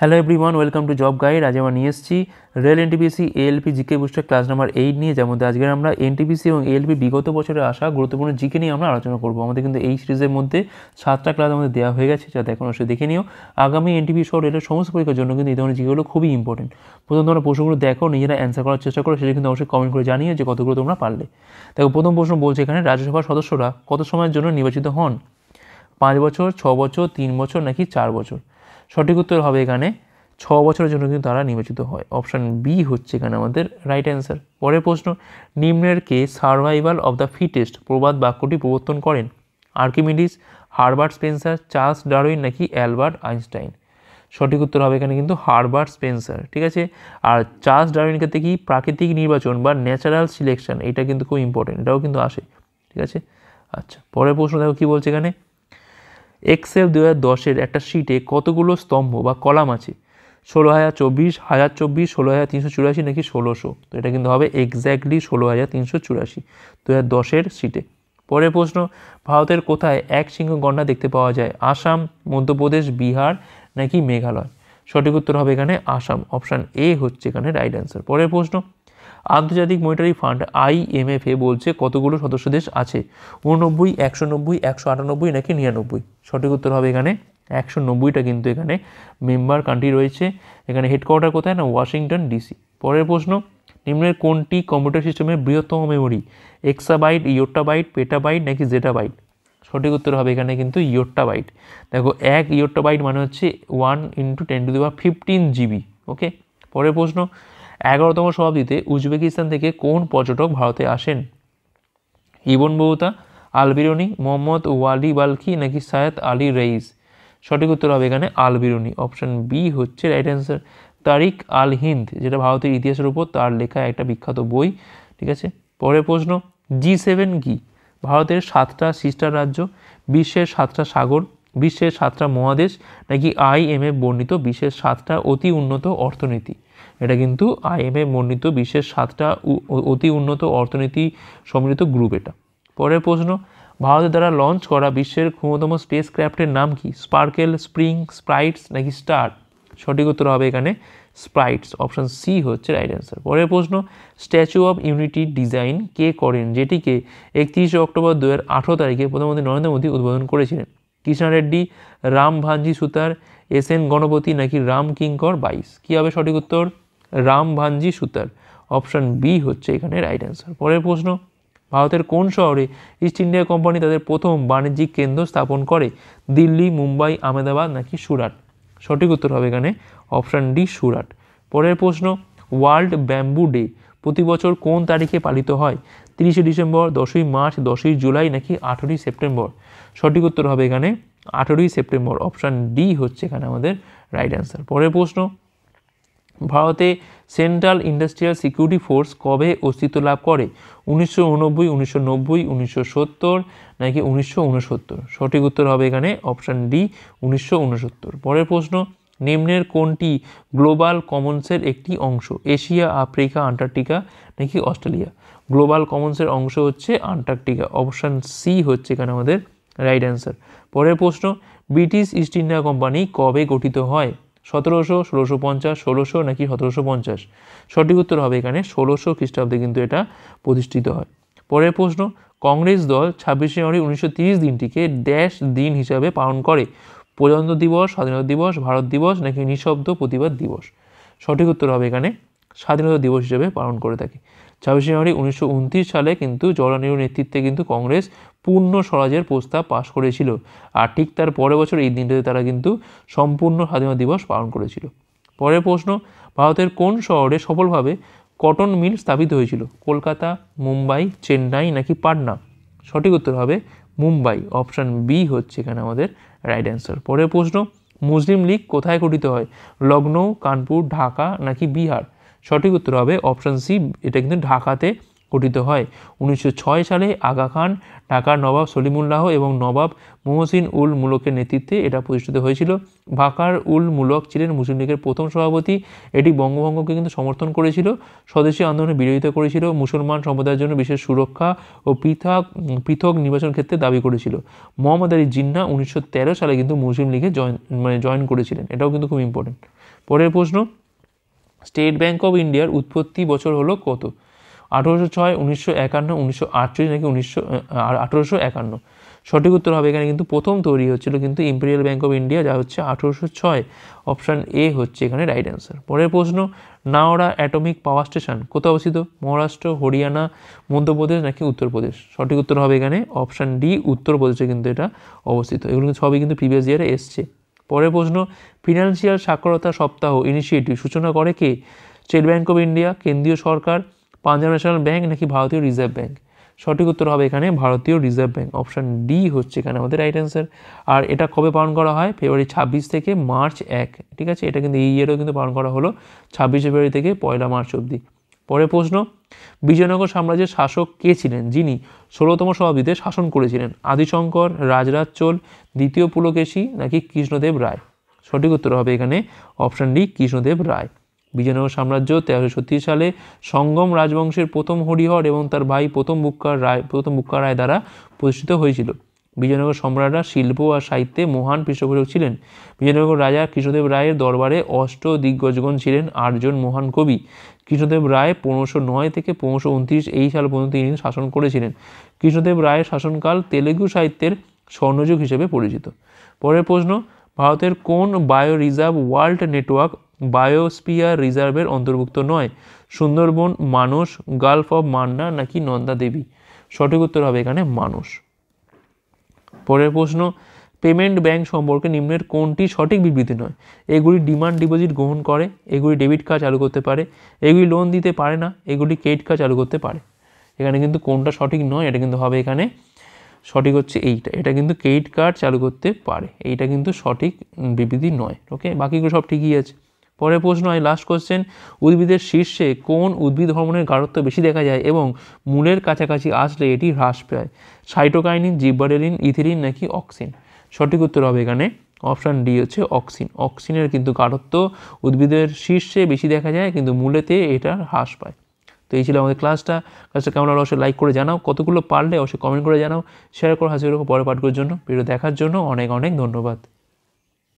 hello everyone welcome to job guide আজ আমরা নিয়ে এসেছি rail NTPC ALP GK booster class number eight নিয়ে যেমন আজকে আমরা এনটিপিসি এবং এএলপি বিগত বছরে আসা গুরুত্বপূর্ণ জিকে নিয়ে আমরা আলোচনা করবো আমাদের কিন্তু এই সিরিজের মধ্যে সাতটা ক্লাস আমাদের দেওয়া হয়ে গেছে যাতে এখন অবশ্যই দেখে নিও আগামী এনটিপি সহ রেলের সমস্ত পরীক্ষার জন্য কিন্তু এই ধরনের জিকেগুলো খুবই ইম্পর্টেন্ট প্রথম তোমরা প্রশ্নগুলো দেখো নিজেরা অ্যান্সার করার চেষ্টা করো সেটা কিন্তু অবশ্যই কমেন্ট করে জানিয়ে যে কতগুলো তোমরা পারলে দেখো প্রথম প্রশ্ন বলছে এখানে রাজ্যসভার সদস্যরা কত সময়ের জন্য নির্বাচিত হন পাঁচ বছর ছ বছর তিন বছর নাকি চার বছর সঠিক উত্তর হবে এখানে ছ বছরের জন্য কিন্তু তারা নির্বাচিত হয় অপশান বি হচ্ছে এখানে আমাদের রাইট অ্যান্সার পরের প্রশ্ন নিম্নের কে সার্ভাইভাল অব দ্য ফিটেস্ট প্রবাদ বাক্যটি প্রবর্তন করেন Archimedes Herbert Spencer Charles Darwin নাকি অ্যালবার্ট আইনস্টাইন সঠিক উত্তর হবে এখানে কিন্তু হারবার্ট স্পেন্সার ঠিক আছে আর চার্লস ডারউইন ক্ষেত্রে কি প্রাকৃতিক নির্বাচন বা ন্যাচারাল সিলেকশন এটা কিন্তু খুব ইম্পর্টেন্ট এটাও কিন্তু আসে ঠিক আছে আচ্ছা পরের প্রশ্ন দেখো কী বলছে এখানে এক্সেল দু হাজার দশের একটা শিটে কতগুলো স্তম্ভ বা কলাম আছে ষোলো হাজার চব্বিশ হাজার চব্বিশ ষোলো হাজার তিনশো চুরাশি নাকি ষোলোশো তো এটা কিন্তু হবে এক্স্যাক্টলি ষোলো হাজার তিনশো চুরাশি দু হাজার দশের সিটে পরের প্রশ্ন ভারতের কোথায় এক সিংহ গণ্ডা দেখতে পাওয়া যায় আসাম মধ্যপ্রদেশ বিহার নাকি মেঘালয় সঠিক উত্তর হবে এখানে আসাম অপশান এ হচ্ছে এখানে রাইট অ্যান্সার পরের প্রশ্ন আন্তর্জাতিক মনিটারি ফান্ড আইএমএফ এ বলছে কতগুলো সদস্য দেশ আছে উননব্বই একশো নব্বই একশো আটানব্বই নাকি নিরানব্বই সঠিক উত্তর হবে এখানে একশো নব্বইটা কিন্তু এখানে মেম্বার কান্ট্রি রয়েছে এখানে হেডকোয়ার্টার কোথায় না ওয়াশিংটন ডিসি পরের প্রশ্ন নিম্নের কোনটি কম্পিউটার সিস্টেমের বৃহত্তম মেমোরি এক্সাবাইট ইয়োটাবাইট পেটাবাইট নাকি জেটাবাইট সঠিক উত্তর হবে এখানে কিন্তু বাইট দেখো এক বাইট মানে হচ্ছে one into ten to the power fifteen GB okay পরের প্রশ্ন এগারোতম শতাব্দীতে উজবেকিস্তান থেকে কোন পর্যটক ভারতে আসেন Ibn Battuta Albiruni Mohammad Wali Balkhi নাকি সায়েদ আলী রইস সঠিক উত্তর হবে এখানে আলবিরুনি অপশন বি হচ্ছে রাইট অ্যান্সার তারিক আল হিন্দ যেটা ভারতের ইতিহাসের উপর তার লেখা একটা বিখ্যাত বই ঠিক আছে পরের প্রশ্ন জি সেভেন কি ভারতের সাতটা সিস্টার রাজ্য বিশ্বের সাতটা সাগর বিশ্বের সাতটা মহাদেশ নাকি আইএমএ বর্ণিত বিশ্বের সাতটা অতি উন্নত অর্থনীতি এটা কিন্তু আইএমএ বর্ণিত বিশ্বের সাতটা অতি উন্নত অর্থনীতি সম্মিলিত গ্রুপ এটা পরের প্রশ্ন ভারতের দ্বারা লঞ্চ করা বিশ্বের ক্ষমতম স্পেস ক্র্যাফ্টের নাম কি স্পার্কেল স্প্রিং স্প্রাইটস নাকি স্টার সঠিক উত্তর হবে এখানে স্প্রাইটস অপশান সি হচ্ছে রাইট অ্যান্সার পরের প্রশ্ন স্ট্যাচু অফ ইউনিটি ডিজাইন কে করেন যেটিকে একত্রিশে অক্টোবর দু হাজার তারিখে প্রধানমন্ত্রী নরেন্দ্র মোদী উদ্বোধন করেছিলেন কৃষ্ণা রেড্ডি রাম ভাঞ্জি সুতার এস এন গণপতি নাকি রাম কিঙ্কর বাইশ কী হবে সঠিক উত্তর রাম ভাঞ্জি সুতার অপশান বি হচ্ছে এখানে রাইট অ্যান্সার পরের প্রশ্ন ভারতের কোন শহরে ইস্ট ইন্ডিয়া কোম্পানি তাদের প্রথম বাণিজ্যিক কেন্দ্র স্থাপন করে দিল্লি মুম্বাই আহমেদাবাদ নাকি সুরাট সঠিক উত্তর হবে এখানে অপশান ডি সুরাট পরের প্রশ্ন ওয়ার্ল্ড ব্যাম্বু ডে প্রতি বছর কোন তারিখে পালিত হয় তিরিশে ডিসেম্বর দশই মার্চ দশই জুলাই নাকি আঠেরোই সেপ্টেম্বর সঠিক উত্তর হবে এখানে আঠেরোই সেপ্টেম্বর অপশান ডি হচ্ছে এখানে আমাদের রাইট অ্যান্সার পরের প্রশ্ন ভারতে সেন্ট্রাল ইন্ডাস্ট্রিয়াল সিকিউরিটি ফোর্স কবে অস্তিত্ব লাভ করে উনিশশো উনব্বই উনিশশো নব্বই উনিশশো সত্তর নাকি উনিশশো সঠিক উত্তর হবে এখানে অপশান ডি উনিশশো উনসত্তর পরের প্রশ্ন নিম্নের কোনটি গ্লোবাল কমন্সের একটি অংশ এশিয়া আফ্রিকা আন্টার্কটিকা নাকি অস্ট্রেলিয়া গ্লোবাল কমন্সের অংশ হচ্ছে আন্টার্কটিকা অপশান সি হচ্ছে এখানে আমাদের রাইট অ্যান্সার পরের প্রশ্ন ব্রিটিশ ইস্ট ইন্ডিয়া কোম্পানি কবে গঠিত হয় সতেরোশো ষোলোশো পঞ্চাশ ষোলোশো নাকি সতেরোশো পঞ্চাশ সঠিক উত্তর হবে এখানে ষোলোশো খ্রিস্টাব্দে কিন্তু এটা প্রতিষ্ঠিত হয় পরের প্রশ্ন কংগ্রেস দল ছাব্বিশে জানুয়ারি উনিশশো তিরিশ দিনটিকে ড্যাশ দিন হিসাবে পালন করে প্রজাতন্ত্র দিবস স্বাধীনতা দিবস ভারত দিবস নাকি নিঃশব্দ প্রতিবাদ দিবস সঠিক উত্তর হবে এখানে স্বাধীনতা দিবস হিসেবে পালন করে থাকে ছাব্বিশে জানুয়ারি উনিশশো সালে কিন্তু জওয়াহরলাল নেতৃত্বে কিন্তু কংগ্রেস পূর্ণ স্বরাজের প্রস্তাব পাশ করেছিল আর ঠিক তার পরের বছর এই দিনটাতে তারা কিন্তু সম্পূর্ণ স্বাধীনতা দিবস পালন করেছিল পরের প্রশ্ন ভারতের কোন শহরে সফলভাবে কটন মিল স্থাপিত হয়েছিল কলকাতা মুম্বাই চেন্নাই নাকি পাটনা সঠিক উত্তর হবে মুম্বাই অপশান বি হচ্ছে এখানে আমাদের রাইট অ্যান্সার পরের প্রশ্ন মুসলিম লীগ কোথায় গঠিত হয় লখনৌ কানপুর ঢাকা নাকি বিহার সঠিক উত্তর হবে অপশান সি এটা কিন্তু ঢাকাতে গঠিত হয় উনিশশো সালে আগা খান ঢাকার নবাব সলিমুল্লাহ এবং নবাব মোহসিন উল মুলকের নেতৃত্বে এটা প্রতিষ্ঠিত হয়েছিল ভাকার উল মুলক ছিলেন মুসলিম লীগের প্রথম সভাপতি এটি বঙ্গভঙ্গকে কিন্তু সমর্থন করেছিল স্বদেশী আন্দোলনে বিরোধিতা করেছিল মুসলমান সম্প্রদায়ের জন্য বিশেষ সুরক্ষা ও পৃথক পৃথক নির্বাচন ক্ষেত্রে দাবি করেছিল মোহাম্মদ আলী জিন্না উনিশশো সালে কিন্তু মুসলিম লীগে জয়েন মানে জয়েন করেছিলেন এটাও কিন্তু খুব ইম্পর্টেন্ট পরের প্রশ্ন স্টেট ব্যাঙ্ক অফ ইন্ডিয়ার উৎপত্তি বছর হলো কত আঠেরোশো ছয় উনিশশো একান্ন উনিশশো আটচল্লিশ নাকি উনিশশো আঠেরোশো একান্ন সঠিক উত্তর হবে এখানে কিন্তু প্রথম তৈরি হচ্ছিল কিন্তু ইম্পেরিয়াল ব্যাঙ্ক অফ ইন্ডিয়া যা হচ্ছে আঠেরোশো ছয় অপশান এ হচ্ছে এখানে রাইট অ্যান্সার পরের প্রশ্ন নাওড়া অ্যাটমিক পাওয়ার স্টেশন কোথাও অবস্থিত মহারাষ্ট্র হরিয়ানা মধ্যপ্রদেশ নাকি উত্তরপ্রদেশ সঠিক উত্তর হবে এখানে অপশান ডি উত্তরপ্রদেশে কিন্তু এটা অবস্থিত এগুলো সবই কিন্তু প্রিভিয়াস ইয়ারে এসছে পরের প্রশ্ন ফিনান্সিয়াল সাক্ষরতা সপ্তাহ ইনিশিয়েটিভ সূচনা করে কে স্টেট ব্যাঙ্ক অফ ইন্ডিয়া কেন্দ্রীয় সরকার পাঞ্জাব ন্যাশনাল ব্যাঙ্ক নাকি ভারতীয় রিজার্ভ ব্যাঙ্ক সঠিক উত্তর হবে এখানে ভারতীয় রিজার্ভ ব্যাঙ্ক অপশান ডি হচ্ছে এখানে আমাদের রাইট অ্যান্সার আর এটা কবে পালন করা হয় ফেব্রুয়ারি ছাব্বিশ থেকে মার্চ এক ঠিক আছে এটা কিন্তু এই ইয়ারও কিন্তু পালন করা হলো ছাব্বিশে ফেব্রুয়ারি থেকে পয়লা মার্চ অবধি পরের প্রশ্ন বিজয়নগর সাম্রাজ্যের শাসক কে ছিলেন যিনি ষোলোতম শতাব্দীতে শাসন করেছিলেন আদিশঙ্কর রাজরাজ চোল দ্বিতীয় পুলকেশী নাকি কৃষ্ণদেব রায় সঠিক উত্তর হবে এখানে অপশান ডি কৃষ্ণদেব রায় বিজয়নগর সাম্রাজ্য তেরোশো ছত্রিশ সালে সঙ্গম রাজবংশের প্রথম হরিহর এবং তার ভাই প্রথম বুক্কার রায় প্রথম বুক্কা রায় দ্বারা প্রতিষ্ঠিত হয়েছিল বিজয়নগর সম্রাটরা শিল্প আর সাহিত্যে মহান পৃষ্ঠপোষক ছিলেন বিজয়নগর রাজা কৃষ্ণদেব রায়ের দরবারে অষ্ট দিগ্গজগণ ছিলেন আটজন মহান কবি কৃষ্ণদেব রায় পনেরোশো নয় থেকে পনেরোশো উনত্রিশ এই সাল পর্যন্ত তিনি শাসন করেছিলেন কৃষ্ণদেব রায়ের শাসনকাল তেলেগু সাহিত্যের স্বর্ণযুগ হিসেবে পরিচিত পরের প্রশ্ন ভারতের কোন bio reserve world network biosphere রিজার্ভের অন্তর্ভুক্ত নয় সুন্দরবন মানুষ গালফ অব মান্না নাকি নন্দা দেবী সঠিক উত্তর হবে এখানে মানুষ পরের প্রশ্ন পেমেন্ট ব্যাংক সম্পর্কে নিম্নের কোনটি সঠিক বিবৃতি নয় এগুলি ডিমান্ড ডিপোজিট গ্রহণ করে এগুলি ডেবিট কার্ড চালু করতে পারে এগুলি লোন দিতে পারে না এগুলি ক্রেডিট কার্ড চালু করতে পারে এখানে কিন্তু কোনটা সঠিক নয় এটা কিন্তু হবে এখানে সঠিক হচ্ছে এইটা এটা কিন্তু ক্রেডিট কার্ড চালু করতে পারে এইটা কিন্তু সঠিক বিবৃতি নয় ওকে বাকিগুলো সব ঠিকই আছে পরের প্রশ্ন হয় লাস্ট কোশ্চেন উদ্ভিদের শীর্ষে কোন উদ্ভিদ হরমোনের গাঢ়ত্ব বেশি দেখা যায় এবং মূলের কাছাকাছি আসলে এটি হ্রাস পায় সাইটোকাইনিন জিব্বারেলিন ইথিলিন নাকি অক্সিন সঠিক উত্তর হবে এখানে অপশান ডি হচ্ছে অক্সিন অক্সিনের কিন্তু গাঢ়ত্ব উদ্ভিদের শীর্ষে বেশি দেখা যায় কিন্তু মূলেতে এটা হ্রাস পায় তো এই ছিল আমাদের ক্লাসটা ক্লাসটা কেমন হলো অবশ্যই লাইক করে জানাও কতগুলো পারলে অবশ্যই কমেন্ট করে জানাও শেয়ার করো হাসির পরে করার জন্য ভিডিও দেখার জন্য অনেক অনেক ধন্যবাদ